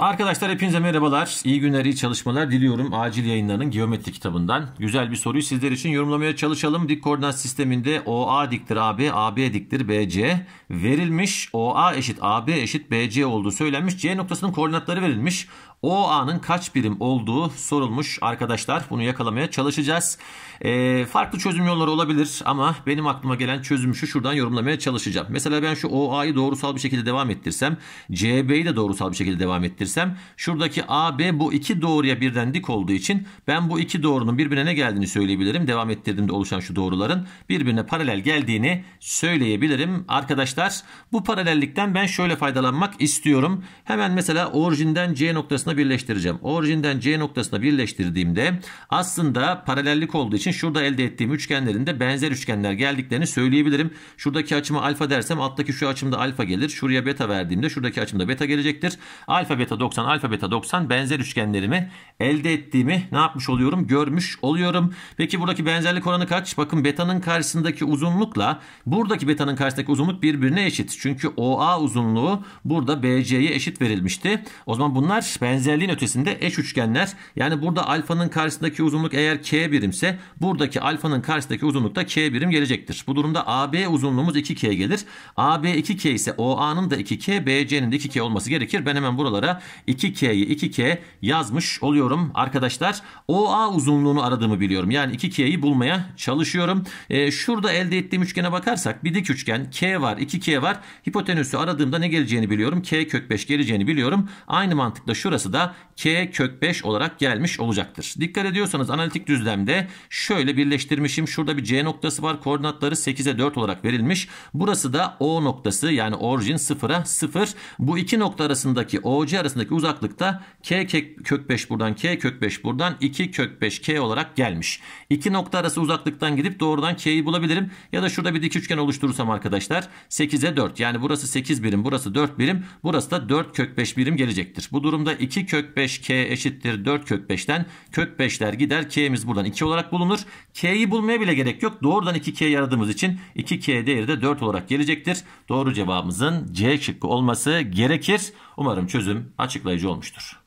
Arkadaşlar hepinize merhabalar. İyi günler, iyi çalışmalar diliyorum. Acil yayınlarının geometri kitabından. Güzel bir soruyu sizler için yorumlamaya çalışalım. Dik koordinat sisteminde OA diktir AB, AB diktir BC. Verilmiş OA eşit AB eşit BC olduğu söylenmiş. C noktasının koordinatları verilmiş. OA'nın kaç birim olduğu sorulmuş arkadaşlar. Bunu yakalamaya çalışacağız. E, farklı çözüm yolları olabilir ama benim aklıma gelen çözümü şu şuradan yorumlamaya çalışacağım. Mesela ben şu OA'yı doğrusal bir şekilde devam ettirsem, CB'yi de doğrusal bir şekilde devam ettirsem çevirsem şuradaki AB bu iki doğruya birden dik olduğu için ben bu iki doğrunun birbirine ne geldiğini söyleyebilirim. Devam ettirdiğimde oluşan şu doğruların birbirine paralel geldiğini söyleyebilirim. Arkadaşlar bu paralellikten ben şöyle faydalanmak istiyorum. Hemen mesela orijinden C noktasına birleştireceğim. Orijinden C noktasına birleştirdiğimde aslında paralellik olduğu için şurada elde ettiğim üçgenlerin de benzer üçgenler geldiklerini söyleyebilirim. Şuradaki açıma alfa dersem alttaki şu açımda alfa gelir. Şuraya beta verdiğimde şuradaki açımda beta gelecektir. Alfa beta 90 alfa beta 90 benzer üçgenlerimi elde ettiğimi ne yapmış oluyorum? Görmüş oluyorum. Peki buradaki benzerlik oranı kaç? Bakın betanın karşısındaki uzunlukla buradaki betanın karşısındaki uzunluk birbirine eşit. Çünkü OA uzunluğu burada BC'ye eşit verilmişti. O zaman bunlar benzerliğin ötesinde eş üçgenler. Yani burada alfanın karşısındaki uzunluk eğer K birimse buradaki alfanın karşısındaki uzunluk da K birim gelecektir. Bu durumda AB uzunluğumuz 2K gelir. AB 2K ise OA'nın da 2K, BC'nin de 2K olması gerekir. Ben hemen buralara 2K'yi 2K yazmış oluyorum arkadaşlar. OA uzunluğunu aradığımı biliyorum. Yani 2K'yi bulmaya çalışıyorum. E, şurada elde ettiğim üçgene bakarsak bir dik üçgen K var 2K var. Hipotenüsü aradığımda ne geleceğini biliyorum. K kök 5 geleceğini biliyorum. Aynı mantıkla şurası da K kök 5 olarak gelmiş olacaktır. Dikkat ediyorsanız analitik düzlemde şöyle birleştirmişim. Şurada bir C noktası var. Koordinatları 8'e 4 olarak verilmiş. Burası da O noktası yani orijin 0'a 0. Bu iki nokta arasındaki OC arasındaki arasındaki uzaklıkta k kök 5 buradan k kök 5 buradan 2 kök 5 k olarak gelmiş. İki nokta arası uzaklıktan gidip doğrudan k'yi bulabilirim. Ya da şurada bir dik üçgen oluşturursam arkadaşlar 8'e 4 yani burası 8 birim burası 4 birim burası da 4 kök 5 birim gelecektir. Bu durumda 2 kök 5 k eşittir 4 kök 5'ten kök 5'ler gider k'miz buradan 2 olarak bulunur. k'yi bulmaya bile gerek yok doğrudan 2k'yi yaradığımız için 2k değeri de 4 olarak gelecektir. Doğru cevabımızın C şıkkı olması gerekir. Umarım çözüm açıklayıcı olmuştur.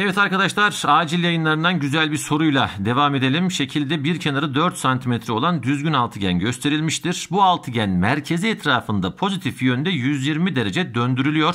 Evet arkadaşlar acil yayınlarından güzel bir soruyla devam edelim. Şekilde bir kenarı 4 cm olan düzgün altıgen gösterilmiştir. Bu altıgen merkezi etrafında pozitif yönde 120 derece döndürülüyor.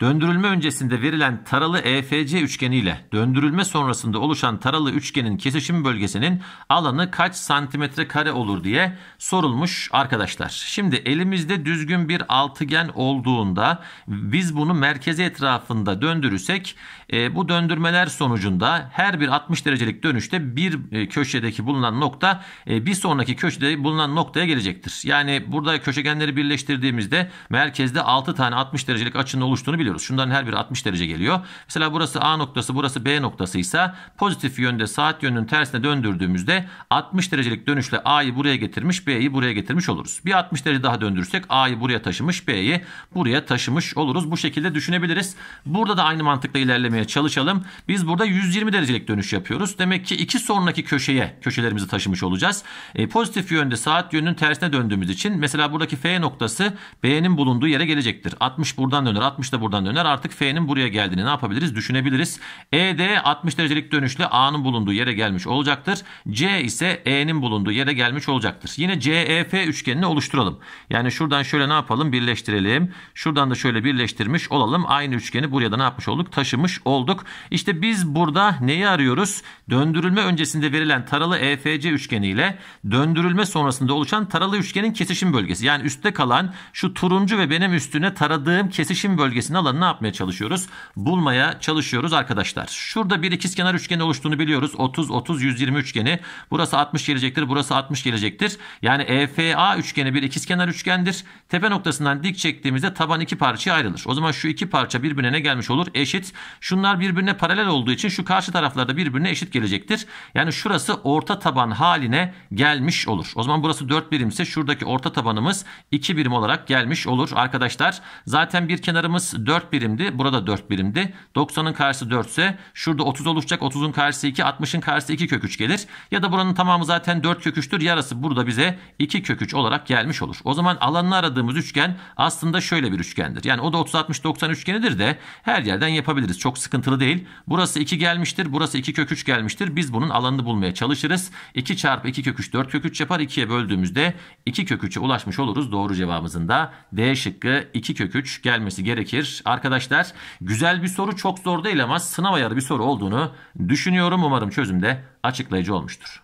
Döndürülme öncesinde verilen taralı EFC üçgeni ile döndürülme sonrasında oluşan taralı üçgenin kesişim bölgesinin alanı kaç santimetre kare olur diye sorulmuş arkadaşlar. Şimdi elimizde düzgün bir altıgen olduğunda biz bunu merkezi etrafında döndürürsek e, bu döndürme Dönmeler sonucunda her bir 60 derecelik dönüşte bir e, köşedeki bulunan nokta e, bir sonraki köşede bulunan noktaya gelecektir. Yani burada köşegenleri birleştirdiğimizde merkezde 6 tane 60 derecelik açının oluştuğunu biliyoruz. Şundan her biri 60 derece geliyor. Mesela burası A noktası, burası B noktası ise pozitif yönde saat yönünün tersine döndürdüğümüzde 60 derecelik dönüşle A'yı buraya getirmiş, B'yi buraya getirmiş oluruz. Bir 60 derece daha döndürürsek A'yı buraya taşımış, B'yi buraya taşımış oluruz. Bu şekilde düşünebiliriz. Burada da aynı mantıkla ilerlemeye çalışalım. Biz burada 120 derecelik dönüş yapıyoruz. Demek ki iki sonraki köşeye köşelerimizi taşımış olacağız. E, pozitif yönde saat yönünün tersine döndüğümüz için mesela buradaki F noktası B'nin bulunduğu yere gelecektir. 60 buradan döner 60 da buradan döner artık F'nin buraya geldiğini ne yapabiliriz düşünebiliriz. ED 60 derecelik dönüşle A'nın bulunduğu yere gelmiş olacaktır. C ise E'nin bulunduğu yere gelmiş olacaktır. Yine CEF üçgenini oluşturalım. Yani şuradan şöyle ne yapalım birleştirelim. Şuradan da şöyle birleştirmiş olalım. Aynı üçgeni buraya da ne yapmış olduk taşımış olduk. İşte biz burada neyi arıyoruz? Döndürülme öncesinde verilen taralı EFC üçgeni ile döndürülme sonrasında oluşan taralı üçgenin kesişim bölgesi. Yani üstte kalan şu turuncu ve benim üstüne taradığım kesişim bölgesinin alanı ne yapmaya çalışıyoruz? Bulmaya çalışıyoruz arkadaşlar. Şurada bir ikizkenar üçgeni oluştuğunu biliyoruz. 30 30 120 üçgeni. Burası 60 gelecektir. Burası 60 gelecektir. Yani EFA üçgeni bir ikizkenar üçgendir. Tepe noktasından dik çektiğimizde taban iki parçaya ayrılır. O zaman şu iki parça birbirine ne gelmiş olur? Eşit. Şunlar birbirine paralel olduğu için şu karşı taraflarda birbirine eşit gelecektir. Yani şurası orta taban haline gelmiş olur. O zaman burası 4 birimse şuradaki orta tabanımız 2 birim olarak gelmiş olur arkadaşlar. Zaten bir kenarımız 4 birimdi. Burada 4 birimdi. 90'ın karşısı 4 ise şurada 30 oluşacak. 30'un karşısı 2. 60'ın karşısı 2 kök 3 gelir. Ya da buranın tamamı zaten 4 kök 3'tür. Yarısı burada bize 2 kök 3 olarak gelmiş olur. O zaman alanını aradığımız üçgen aslında şöyle bir üçgendir. Yani o da 30-60-90 üçgenidir de her yerden yapabiliriz. Çok sıkıntılı değil. Burası 2 gelmiştir. Burası 2 kök 3 gelmiştir. Biz bunun alanını bulmaya çalışırız. 2 çarpı 2 kök 3 4 kök 3 yapar. 2'ye böldüğümüzde 2 kök 3'e ulaşmış oluruz. Doğru cevabımızın da D şıkkı 2 kök 3 gelmesi gerekir. Arkadaşlar güzel bir soru çok zor değil ama sınav ayarı bir soru olduğunu düşünüyorum. Umarım çözümde açıklayıcı olmuştur.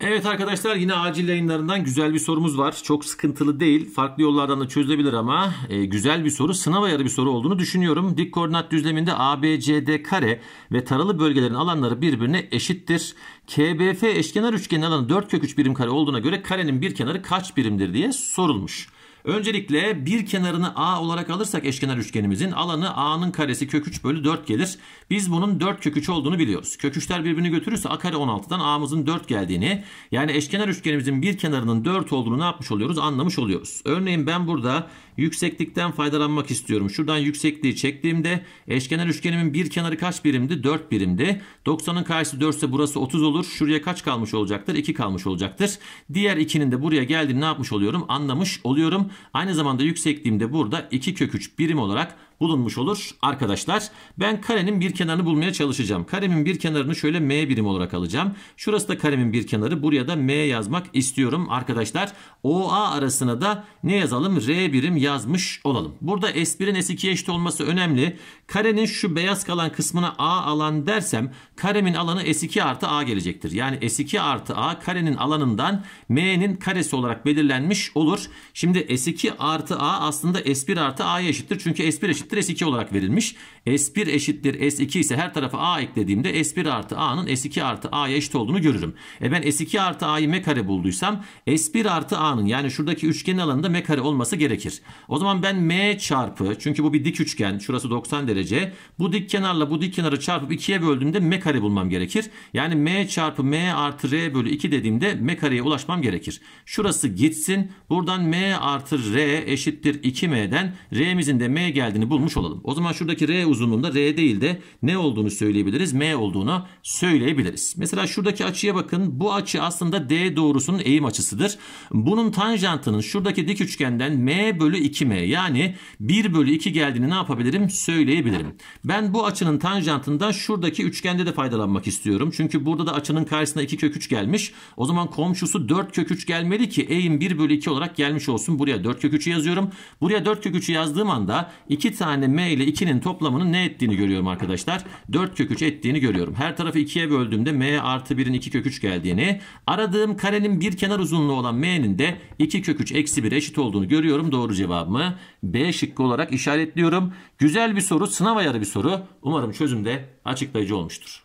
Evet arkadaşlar yine acil yayınlarından güzel bir sorumuz var. Çok sıkıntılı değil. Farklı yollardan da çözülebilir ama e, güzel bir soru. Sınav ayarı bir soru olduğunu düşünüyorum. Dik koordinat düzleminde ABCD kare ve taralı bölgelerin alanları birbirine eşittir. KBF eşkenar üçgenin alanı 4 kök 3 birim kare olduğuna göre karenin bir kenarı kaç birimdir diye sorulmuş. Öncelikle bir kenarını A olarak alırsak eşkenar üçgenimizin alanı A'nın karesi kök 3 bölü 4 gelir. Biz bunun 4 kök 3 olduğunu biliyoruz. Kök 3'ler birbirini götürürse A kare 16'dan A'mızın 4 geldiğini yani eşkenar üçgenimizin bir kenarının 4 olduğunu ne yapmış oluyoruz anlamış oluyoruz. Örneğin ben burada yükseklikten faydalanmak istiyorum. Şuradan yüksekliği çektiğimde eşkenar üçgenimin bir kenarı kaç birimdi? 4 birimdi. 90'ın karşısı 4 ise burası 30 olur. Şuraya kaç kalmış olacaktır? 2 kalmış olacaktır. Diğer 2'nin de buraya geldiğini ne yapmış oluyorum? Anlamış oluyorum. Aynı zamanda yüksekliğim de burada 2 kök 3 birim olarak bulunmuş olur arkadaşlar. Ben karenin bir kenarını bulmaya çalışacağım. Karemin bir kenarını şöyle m birim olarak alacağım. Şurası da karemin bir kenarı. Buraya da m yazmak istiyorum arkadaşlar. OA arasına da ne yazalım? R birim yazmış olalım. Burada S1'in S2'ye eşit olması önemli. Karenin şu beyaz kalan kısmına A alan dersem karemin alanı S2 artı A gelecektir. Yani S2 artı A karenin alanından M'nin karesi olarak belirlenmiş olur. Şimdi S2 artı A aslında S1 artı A'ya eşittir. Çünkü S1 eşittir eşittir S2 olarak verilmiş. S1 eşittir S2 ise her tarafa A eklediğimde S1 artı A'nın S2 artı A'ya eşit olduğunu görürüm. E ben S2 artı A'yı M kare bulduysam S1 artı A'nın yani şuradaki üçgenin alanında M kare olması gerekir. O zaman ben M çarpı çünkü bu bir dik üçgen şurası 90 derece bu dik kenarla bu dik kenarı çarpıp 2'ye böldüğümde M kare bulmam gerekir. Yani M çarpı M artı R bölü 2 dediğimde M kareye ulaşmam gerekir. Şurası gitsin buradan M artı R eşittir 2M'den R'mizin de M geldiğini bu bulmuş olalım. O zaman şuradaki R uzunluğunda R değil de ne olduğunu söyleyebiliriz? M olduğuna söyleyebiliriz. Mesela şuradaki açıya bakın. Bu açı aslında D doğrusunun eğim açısıdır. Bunun tanjantının şuradaki dik üçgenden M bölü 2M yani 1 bölü 2 geldiğini ne yapabilirim? Söyleyebilirim. Ben bu açının tanjantından şuradaki üçgende de faydalanmak istiyorum. Çünkü burada da açının karşısına 2 kök 3 gelmiş. O zaman komşusu 4 kök 3 gelmeli ki eğim 1 bölü 2 olarak gelmiş olsun. Buraya 4 kök 3'ü yazıyorum. Buraya 4 kök 3'ü yazdığım anda 2 tane tane m ile 2'nin toplamının ne ettiğini görüyorum arkadaşlar. 4 kök 3 ettiğini görüyorum. Her tarafı 2'ye böldüğümde m artı 1'in 2 kök 3 geldiğini, aradığım karenin bir kenar uzunluğu olan m'nin de 2 kök 3 eksi 1 eşit olduğunu görüyorum. Doğru cevabımı B şıkkı olarak işaretliyorum. Güzel bir soru, sınav ayarı bir soru. Umarım çözümde açıklayıcı olmuştur.